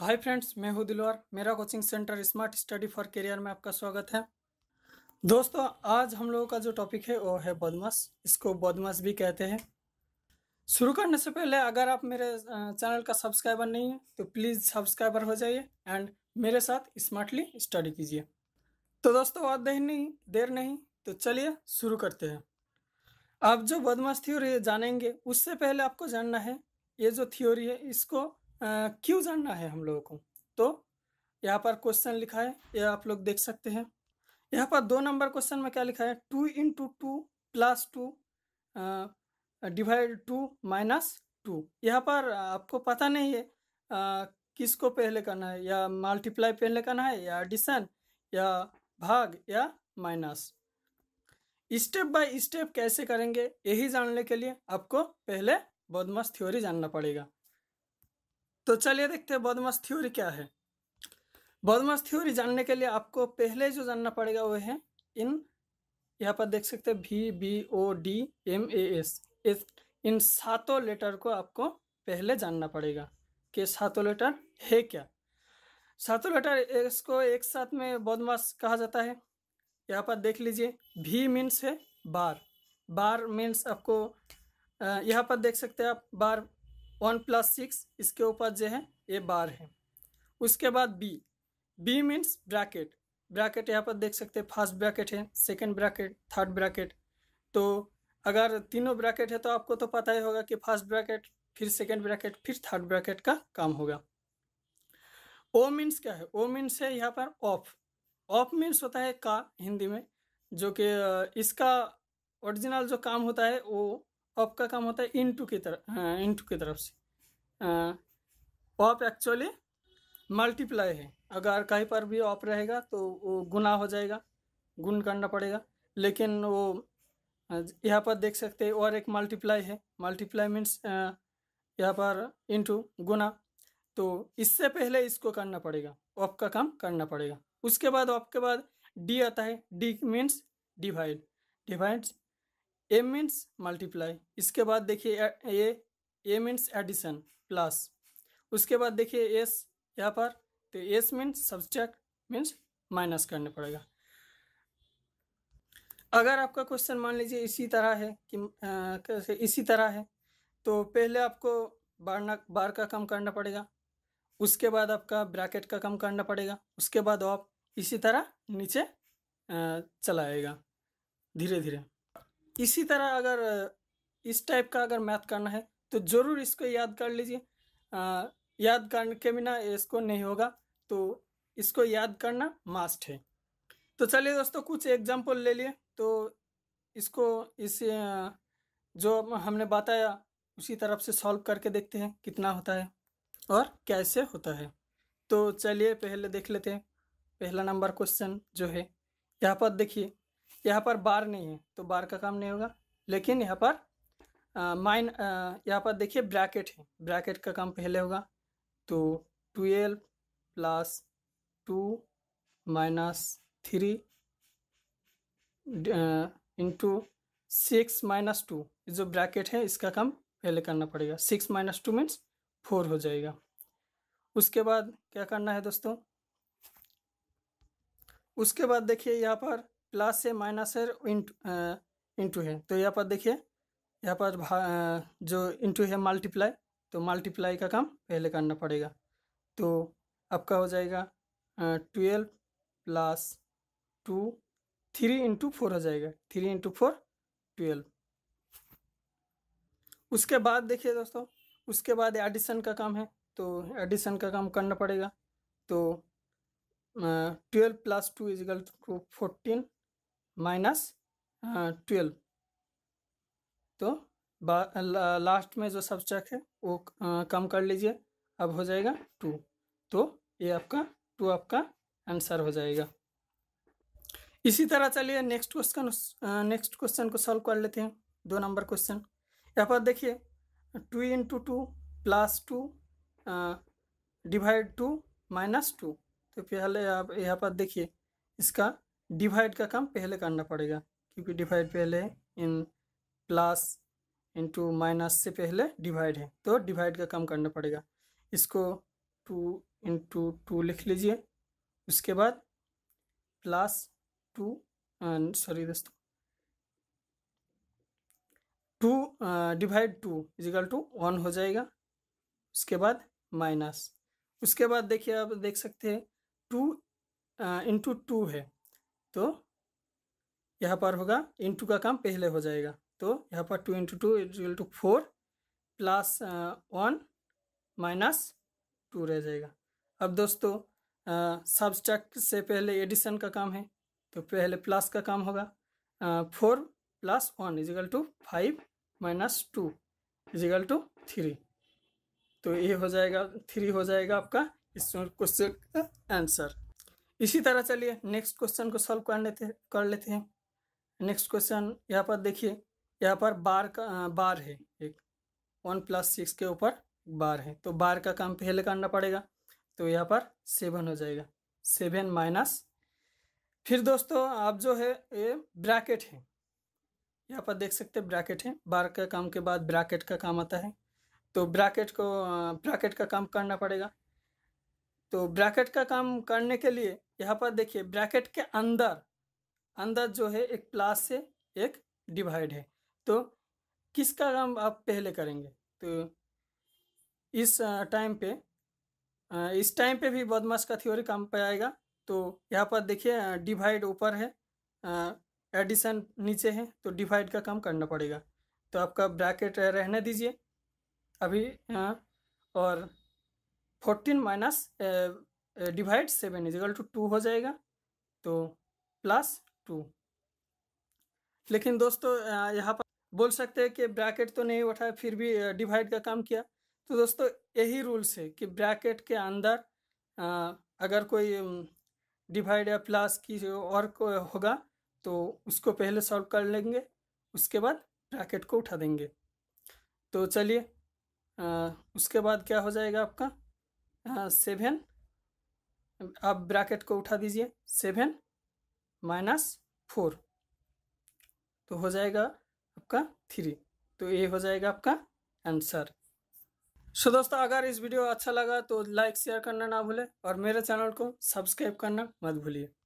hi friends मैं हूं दिलवार मेरा coaching centre smart study for career में आपका स्वागत है दोस्तों आज हम लोगों का जो टॉपिक है वो है बदमाश इसको बदमाश भी कहते हैं शुरू करने से पहले अगर आप मेरे चैनल का सब्सक्राइबर नहीं है तो प्लीज़ सब्सक्राइबर हो जाइए एंड मेरे साथ स्मार्टली स्टडी कीजिए तो दोस्तों और देर नहीं देर नहीं तो चलिए शुरू करते हैं आप जो बदमाश थ्योरी जानेंगे उससे पहले आपको जानना है ये जो थ्योरी है इसको क्यों जानना है हम लोगों को तो यहाँ पर क्वेश्चन लिखा है यह आप लोग देख सकते हैं यहाँ पर दो नंबर क्वेश्चन में क्या लिखा है two in two two plus two divide two minus two यहाँ पर आपको पता नहीं है आ, किसको पहले करना है या मल्टीप्लाई पहले करना है या एडिशन या भाग या माइनस स्टेप बाय स्टेप कैसे करेंगे यही जानने के लिए आपको पहले बदमाश थ्योरी जानना पड़ेगा तो चलिए देखते हैं बदमाश थ्योरी क्या है बदमाश थ्योरी जानने के लिए आपको पहले जो जानना पड़ेगा वो है इन यहाँ पर देख सकते हैं V B O D M A S इस इन सातों लेटर को आपको पहले जानना पड़ेगा कि सातों लेटर है क्या सातों लेटर इसको एक साथ में बदमाश कहा जाता है यहाँ पर देख लीजिए भी मीन्स है बार बार मीन्स आपको यहाँ पर देख सकते हैं आप बार वन प्लस सिक्स इसके ऊपर जो है ये बार है उसके बाद B B means bracket bracket यहाँ पर देख सकते हैं फर्स्ट ब्रैकेट है सेकंड ब्रैकेट थर्ड ब्रैकेट तो अगर तीनों ब्रैकेट है तो आपको तो पता ही होगा कि फर्स्ट ब्रैकेट फिर सेकंड ब्रैकेट फिर थर्ड ब्रैकेट का काम होगा ओ मीन्स क्या है ओ मीन्स है यहाँ पर ऑफ ऑफ मीन्स होता है का हिंदी में जो कि इसका ओरिजिनल जो काम होता है वो ऑफ का काम होता है इन टू की तरफ इन टू की तरफ से ऑफ एक्चुअली मल्टीप्लाई है अगर कहीं पर भी ऑफ रहेगा तो वो गुना हो जाएगा गुण करना पड़ेगा लेकिन वो यहाँ पर देख सकते हैं और एक मल्टीप्लाई है मल्टीप्लाई मीन्स यहाँ पर इंटू गुना तो इससे पहले इसको करना पड़ेगा ऑफ का काम करना पड़ेगा उसके बाद ऑफ के बाद डी आता है D means divide divides A means multiply इसके बाद देखिए A A means addition plus उसके बाद देखिए एस यहाँ पर तो S means subtract means minus करना पड़ेगा अगर आपका क्वेश्चन मान लीजिए इसी तरह है कि आ, इसी तरह है तो पहले आपको बार ना बार का कम करना पड़ेगा उसके बाद आपका ब्रैकेट का कम करना पड़ेगा उसके बाद आप इसी तरह नीचे चलाएगा धीरे धीरे इसी तरह अगर इस टाइप का अगर मैथ करना है तो ज़रूर इसको याद कर लीजिए याद करने के बिना इसको नहीं होगा तो इसको याद करना मास्ट है तो चलिए दोस्तों कुछ एग्जाम्पल ले लिए तो इसको इस जो हमने बताया उसी तरफ से सॉल्व करके देखते हैं कितना होता है और कैसे होता है तो चलिए पहले देख लेते हैं पहला नंबर क्वेश्चन जो है यहाँ पर देखिए यहाँ पर बार नहीं है तो बार का काम नहीं होगा लेकिन यहाँ पर माइन यहाँ पर देखिए ब्रैकेट है ब्रैकेट का काम पहले होगा तो twelve plus two minus three into six minus two जो ब्रैकेट है इसका काम पहले करना पड़ेगा six minus two means four हो जाएगा उसके बाद क्या करना है दोस्तों उसके बाद देखिए यहाँ पर प्लस से माइनस है इंटू है तो यहाँ पर देखिए यहाँ पर जो इंटू है मल्टीप्लाई तो मल्टीप्लाई का काम पहले करना पड़ेगा तो आपका हो जाएगा twelve plus two three into four हो जाएगा थ्री इंटू फोर ट्वेल्व उसके बाद देखिए दोस्तों उसके बाद एडिशन का काम है तो एडिशन का काम करना पड़ेगा तो twelve plus two is equal to fourteen minus twelve तो लास्ट में जो सब्जेक्ट है वो कम कर लीजिए अब हो जाएगा टू तो ये आपका टू आपका आंसर हो जाएगा इसी तरह चलिए नेक्स्ट क्वेश्चन नेक्स्ट क्वेश्चन को सॉल्व कर लेते हैं दो नंबर क्वेश्चन यहाँ पर देखिए two into two plus two divide two minus two तो पहले आप यहाँ पर देखिए इसका डिवाइड का काम पहले करना पड़ेगा क्योंकि डिवाइड पहले इन प्लस इंटू माइनस से पहले डिवाइड है तो डिवाइड का काम करना पड़ेगा इसको टू इंटू टू लिख लीजिए उसके बाद प्लस टू सॉरी दोस्तों two divide two is equal to one हो जाएगा उसके बाद माइनस उसके बाद देखिए आप देख सकते हैं टू इंटू टू है तो यहाँ पर होगा इंटू का काम पहले हो जाएगा तो यहाँ पर two into two is to four plus one minus two रह जाएगा अब दोस्तों सब्सट्रैक्ट uh, से पहले एडिशन का काम है तो पहले प्लस का काम होगा four plus one is equal to five minus two is equal to three तो ये हो जाएगा थ्री हो जाएगा आपका इस क्वेश्चन का आंसर इसी तरह चलिए नेक्स्ट क्वेश्चन को सॉल्व कर लेते कर लेते हैं नेक्स्ट क्वेश्चन यहाँ पर देखिए यहाँ पर बार का बार है एक वन प्लस सिक्स के ऊपर बार है तो बार का काम पहले करना पड़ेगा तो यहाँ पर सेवन हो जाएगा सेवन माइनस फिर दोस्तों आप जो है ये ब्रैकेट है यहाँ पर देख सकते हैं ब्रैकेट है बार का काम के बाद ब्रैकेट का काम आता है तो ब्रैकेट को ब्रैकेट का काम करना पड़ेगा तो ब्रैकेट का काम करने के लिए यहाँ पर देखिए ब्रैकेट के अंदर अंदर जो है एक प्लास से एक डिवाइड है तो किसका काम आप पहले करेंगे तो इस टाइम पे इस टाइम पे भी बदमाश का थ्योरी काम पे आएगा तो यहाँ पर देखिए डिवाइड ऊपर है एडिशन नीचे है तो डिवाइड का काम करना पड़ेगा तो आपका ब्रैकेट रहने दीजिए अभी और fourteen minus divide seven is equal to two हो जाएगा तो प्लस टू लेकिन दोस्तों यहाँ पर बोल सकते हैं कि ब्रैकेट तो नहीं उठाया फिर भी डिवाइड का काम किया तो दोस्तों यही रूल्स है कि ब्रैकेट के अंदर अगर कोई डिवाइड या प्लस की और को होगा तो उसको पहले सॉल्व कर लेंगे उसके बाद ब्रैकेट को उठा देंगे तो चलिए उसके बाद क्या हो जाएगा आपका हाँ, सेवन आप ब्रैकेट को उठा दीजिए सेवन माइनस फोर तो हो जाएगा आपका थ्री तो ये हो जाएगा आपका आंसर सो दोस्तों अगर इस वीडियो अच्छा लगा तो लाइक शेयर करना ना भूले और मेरे चैनल को सब्सक्राइब करना मत भूलिए